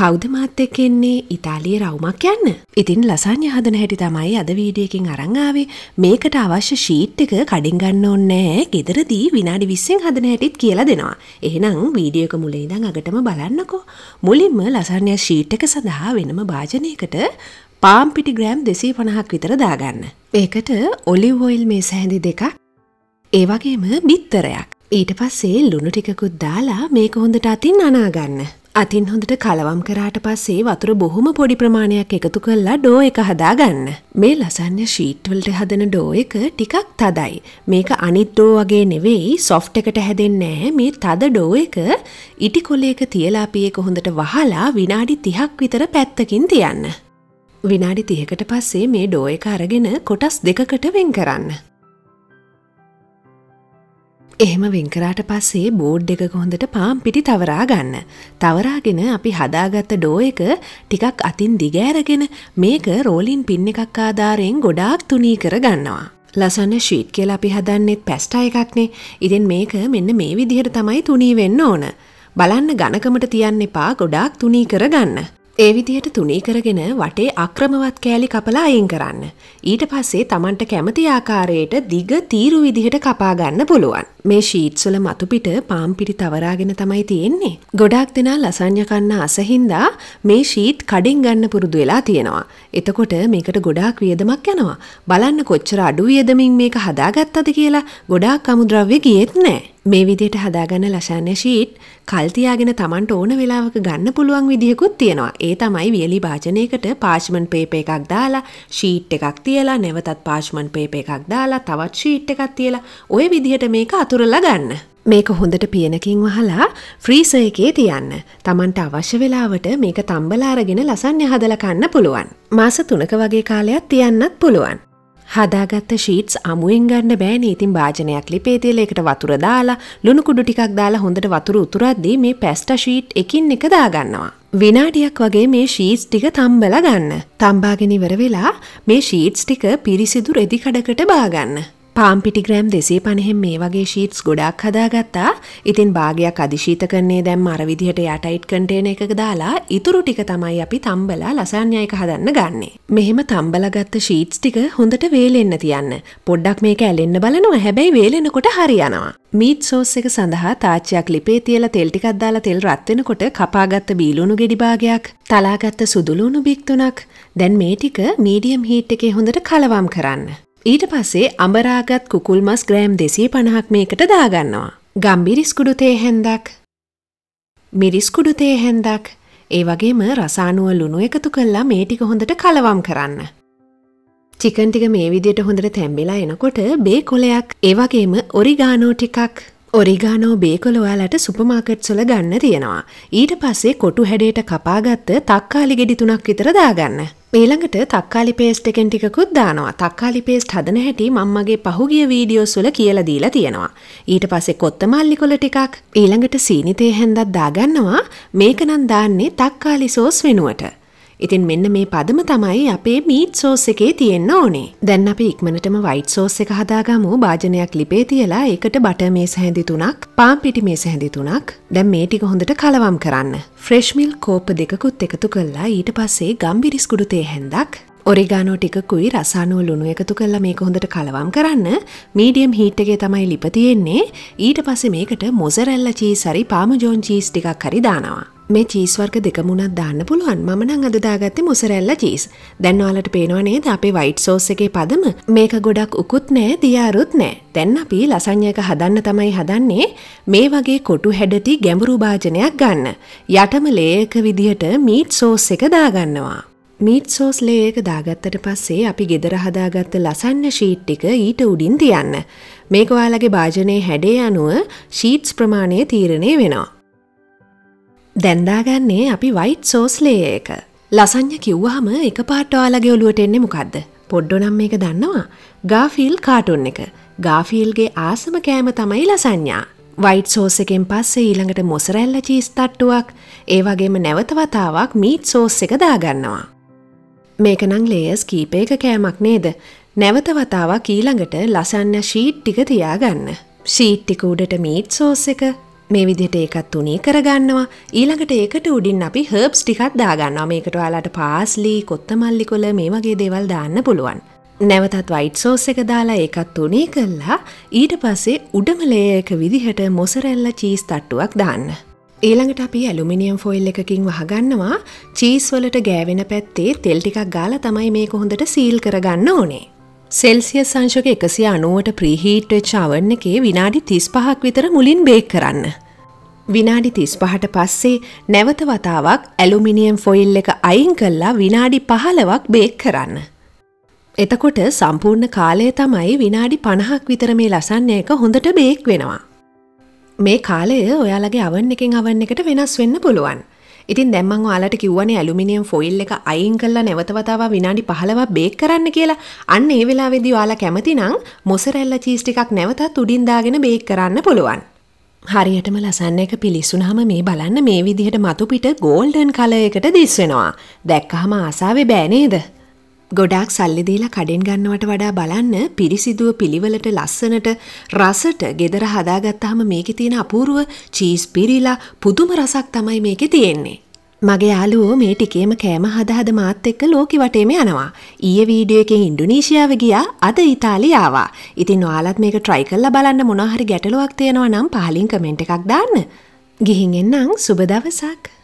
කෞද මාත් එක්ක එන්නේ ඉතාලියේ රවුමක් යන්න. ඉතින් ලසාන්‍ය හදන හැටි තමයි අද වීඩියකින් අරංආවේ මේකට අවශ්‍ය ශීට් එක කඩින් ගන්න ඕන්නෑ ගෙදරදී විනාඩි විස්සෙන් හදන හැටිත් කියලා දෙනවා. එහෙනම් වීඩියක මුලේ ඉඳන් අගටම බලන්නකෝ. මුලින්ම ලසාන්‍ය ශීට් එක සඳහා වෙනම භාජනයකට පාම් පිටි ග්‍රෑම් 250ක් විතර දාගන්න. ඒකට ඔලිව් ඔයිල් මේ සැහැඳි දෙකක් ඒ වගේම බිත්තරයක්. ඊට පස්සේ ලුණු ටිකකුත් දාලා මේක හොඳට අතින් අනාගන්න. අතින් හොඳට කලවම් කරාට පස්සේ වතුර බොහොම පොඩි ප්‍රමාණයක් එකතු කල්ලා ඩෝ එක හදාගන්න. මේ ලසන්න ශීට්වලට හදන ඩෝ එක ටිකක් තදයි. මේක අනිත් ඩෝ වගේ නෙවෙයි සොෆ්ට් එකට හැදෙන්නේ මේ තද ඩෝ එක ඉටි කොලයක තියලා අපි ඒක හොඳට වහලා විනාඩි 30ක් විතර පැත්තකින් තියන්න. විනාඩි 30කට පස්සේ මේ ඩෝ එක අරගෙන කොටස් දෙකකට වෙන් කරන්න. එහෙම වෙන්කරාට පස්සේ බෝඩ් එක කොහොඳට පාම් පිටි තවරා ගන්න. තවරාගෙන අපි හදාගත්ත ඩෝ එක ටිකක් අතින් දිගෑරගෙන මේක රෝලින් පින් එකක් ආධාරයෙන් ගොඩාක් තුනී කර ගන්නවා. ලසන්න ශීට් කියල අපි හදන්නෙත් පැස්ටා එකක්නේ ඉතින් මේක මෙන්න මේ විදිහට තමයි තුනී වෙන්න ඕන. බලන්න ගණකමට තියන්න එපා ගොඩාක් තුනී කරගන්න. ඒ විදිහට තුනී කරගෙන වටේ අක්‍රමවත් කෑලි කපලා අයින් කරන්න. ඊට පස්සේ තමන්ට කැමති ආකාරයට දිග තීරු විදිහට කපා ගන්න පුළුවන්. මේ ෂීට්ස් වල මතුපිට පාම් පිටි තවරාගෙන තමයි තියෙන්නේ. ගොඩාක් දෙනා ලසඤ්ඤ කන්න අසහින්දා මේ ෂීට් කඩින් ගන්න පුරුදු වෙලා තියෙනවා. එතකොට මේකට ගොඩාක් වියදමක් යනවා. බලන්න කොච්චර අඩු වියදමින් මේක හදාගත්තද කියලා ගොඩාක් අමුද්‍රව්‍ය ගියෙත් නැහැ. මේ විදිහට හදාගන්න ලශාන්‍ය ශීට් කල් තියාගෙන Tamanට ඕන වෙලාවක ගන්න පුළුවන් විදිහකුත් තියෙනවා. ඒ තමයි වියලි භාජනයකට පාර්ච්මන්ට් පේපර් එකක් දාලා ෂීට් එකක් තියලා නැවතත් පාර්ච්මන්ට් පේපර් එකක් දාලා තවත් ෂීට් එකක් තියලා ওই විදිහට මේක අතුරලා ගන්න. මේක හොඳට පියනකින් වහලා ෆ්‍රීසර් එකේ තියන්න. Tamanට අවශ්‍ය වෙලාවට මේක තම්බලා අරගෙන ලසාන්‍ය හදලා කන්න පුළුවන්. මාස 3ක වගේ කාලයක් තියන්නත් පුළුවන්. හදාගත්ත ශීට්ස් අමුවෙන් ගන්න බෑනේ ඉතින් භාජනයක් ලිපේතිල එකට වතුර දාලා ලුණුකුඩු ටිකක් දාලා හොඳට වතුර උතුරද්දී මේ පැස්ට ශීට් එකින් එක දාගන්නවා. විනාඩියක් වගේ මේ ශීට්ස් ටික තම්බලා ගන්න. තම්බාගෙන ඉවර වෙලා මේ ශීට්ස් ටික පිරිසිදු රෙදි කඩකට බාගන්න. පාම් පිටිග්‍රෑම් දෙසේ පණහෙම මේ වගේ ශීට්ස් ගොඩක් හදාගත්තා ඉතින් භාගයක් අධිශීත කරන්නේ දැම් අරවිදිහට යටයිට් කටේන එක දාලා ඉතුරු ටික තමයි අපි තම්බලා ලසාඥයක හදන්න ගන්නේ. මෙහෙම තම්බලගත්ත ශීට්ස් ටික හොඳට වේලෙන්න තියන්න. පොඩ්ඩක් මේක ඇලෙන්න බලනවා හැබැයි වේලෙනකොට හරියනවා. මීට් සෝස් එක සඳහා තාච්චයක් ලිපේ තියලා තෙල් ටිකක් දාලා තෙල් රත් වෙනකොට කපාගත්ත බීලුණු ගෙඩි භාගයක්, තලාගත්ත සුදුලුණු බික් තුනක්, දැන් මේ ටික මීඩියම් හීට් එකේ හොඳට කලවම් කරන්න. ඊට පස්සේ අඹරාගත් කුකුල් මස් ග්‍රෑම් දෙසේ පණහක් මේකට දාගන්නවා. ගම්බිරිස්කුඩු තේ හැන්දක්. මිරිස්කුඩු තේ හැන්දක්. ඒ වගේම රසානුව ලුණු එකතු කල්ලා මේ ටික හොඳට කලවම් කරන්න. චිකන් ටික මේ විදියට හොඳට තැම්බිලා එනකොට බේ කොලයක් ඒ වගේම ඔරිගානෝ ටිකක් ඔරිගානෝ බේකොලොයාලට සුපමාකට් සොල ගන්න තියෙනවා. ඊට පස්සේ කොටු හැඩයට කපාගත්ත තක්කාලි ගෙඩි තුනක් විතර දාගන්න. ඊළඟට තක්කාලි පේස්ට් එකෙන් ටිකකුත් දානවා තක්කාලි පේස්ට් හදන හැටි මම්මගේ පහුගිය වීඩියෝස් වල කියලා දීලා තියෙනවා ඊට පස්සේ කොත්තමල්ලි කොළ ටිකක් ඊළඟට සීනි තේ හැන්දක් දාගන්නවා මේක නම් දාන්නේ තක්කාලි සෝස් වෙනුවට ඉතින් මෙන්න මේ පදම තමයි අපේ මීට් සෝස් එකේ තියෙන්න ඕනේ. දැන් අපි ඉක්මනටම වයිට් සෝස් එක හදාගමු භාජනයක් ලිපේ තියලා ඒකට බටර් මේස හැඳි තුනක්, පාන් පිටි මේස හැඳි තුනක්. දැන් මේ ටික හොඳට කලවම් කරන්න. ෆ්‍රෙෂ් මිල්ක් කෝප්ප දෙකකුත් එකතු කරලා ඊට පස්සේ ගම්බිරිස් කුඩු තේ හැන්දක්, ඔරිගානෝ ටිකකුයි රසානුව ලුණු එකතු කරලා මේක හොඳට කලවම් කරන්න මීඩියම් හීට් එකේ තමයි ලිප තියෙන්නේ ඊට පස්සේ මේකට මොසරැල්ලා චීස් හරි පාමජෝන් චීස් ටිකක් හරි දානවා මේ චීස් වර්ග දෙකමුණක් දාන්න පුළුවන් මම නම් අද දාගත්තේ මොසරැල්ල චීස්. දැන් ඔයාලට පේනවා නේද අපේ white sauce එකේ පදම? මේක ගොඩක් උකුත් නෑ, දියාරුත් නෑ. දැන් අපි ලසඤ්ඤ එක හදන්න තමයි හදන්නේ. මේ වගේ කොටු හැඩති ගැඹුරු භාජනයක් ගන්න. යටම ලේයක විදියට meat sauce එක දාගන්නවා. meat sauce ලේයක දාගත්තට පස්සේ අපි ගෙදර හදාගත්ත ලසඤ්ඤ sheet ටික ඊට උඩින් තියන්න. මේක ඔයාලගේ භාජනයේ හැඩය අනුව sheets ප්‍රමාණය තීරණය වෙනවා. දැන්දාගන්නේ අපි වයිට් සෝස් ලේයක. ලසං්ඥ කිව්වහම එක පාට්ටවාලගේ ඔලුවට එන්නේ මොකක්ද. පොඩ්ඩොනම් මේක දන්නවා. ගාෆිල් කාටුන් එක. ගාෆිල්ගේ ආසම කෑම තමයි ලසං්ඥා. වයිට් සෝස එකෙන් පස්සේ ඊළඟට මොසරැල්ල චීස් තට්ටුවක් ඒ වගේම නැවතවතාවක් මීට් සෝස් එක දාගන්නවා. මේකනං ලේයස් කීපයක කෑමක් නේද. නැවතවතාවක් ඊළඟට ලසන්න ශීට් ටික තියාගන්න. ශීට්ටික උඩට මීට් සෝස එක මේ විදිහට ඒකත් තුනේ කරගන්නවා ඊළඟට ඒකට උඩින් අපි හර්බ්ස් ටිකක් දාගන්නවා මේකට ඔයාලට පාස්ලි කොත්තමල්ලි කොළ මේ වගේ දේවල් දාන්න පුළුවන් නැවතත් වයිට් සෝස් එක දාලා ඒකත් තුනේ කළා ඊට පස්සේ උඩම ලේයර් එක විදිහට මොසරැල්ලා චීස් තට්ටුවක් දාන්න ඊළඟට අපි ඇලුමිනියම් ෆොයිල් එකකින් වහගන්නවා චීස් වලට ගෑවෙන පැත්තේ තෙල් ටිකක් ගාලා තමයි මේක හොඳට සීල් කරගන්න ඕනේ සෙල්සිය සංශක එකසි අනුවට ප්‍රීහීට් වෙච්ච අවන් එකේ විනාඩි තිස් පහක් විතර මුලින් බේක් කරන්න. විනාඩි තිස් පහට පස්සේ නැවත වතාවක් ඇලුමිනියම් ෆොයිල් එක අයින් කල්ලා විනාඩි පහලවක් බේක් කරන්න. එතකොට සම්පූර්ණ කාලය තමයි විනාඩි පණහක් විතර මේ ලසන්නේ එක හොඳට බේක් වෙනවා. මේ කාලය ඔයාලගේ අවන් එකින් අවන් එකට වෙනස් වෙන්න පුළුවන්. ඉතින් දැන් මම ඔයාලට කිව්වනේ ඇලුමිනියම් ෆොයිල් එක අයින් කරලා නැවත වතාවක් විනාඩි 15ක් බේක් කරන්න කියලා. අන්න ඒ වෙලාවේදී ඔයාලා කැමති නම් මොසරැල්ලා චීස් ටිකක් නැවතත් උඩින් දාගෙන බේක් කරන්න පුළුවන්. හරියටම ලසන්න එක පිලිස්සුනහම මේ බලන්න මේ විදිහට මතු පිට ගෝල්ඩන් කලර් එකට දිස් වෙනවා. දැක්කහම ආසාවේ බෑ නේද? ගොඩාක් සල්ලි දීලා කඩෙන් ගන්නවට වඩා බලන්න පිරිසිදුව පිළිවෙලට ලස්සනට රසට ගෙදර හදාගත්තාම මේකේ තියෙන අපූර්ව චීස් පිරිලා පුදුම රසක් තමයි මේකේ තියෙන්නේ. මගේ යාළුවෝ මේ ටිකේම කෑම හද හද මාත් එක්ක ලෝකෙ වටේම යනවා. ඊයේ වීඩියෝ එකෙන් ඉන්දුනීසියාව ගියා, අද ඉතාලියාව. ඉතින් ඔයාලත් මේක try කරලා බලන්න මොනවා හරි ගැටලුවක් තියෙනවා නම් පහලින් කමෙන්ට් එකක් දාන්න. ගිහින් එන්නම් සුබ දවසක්.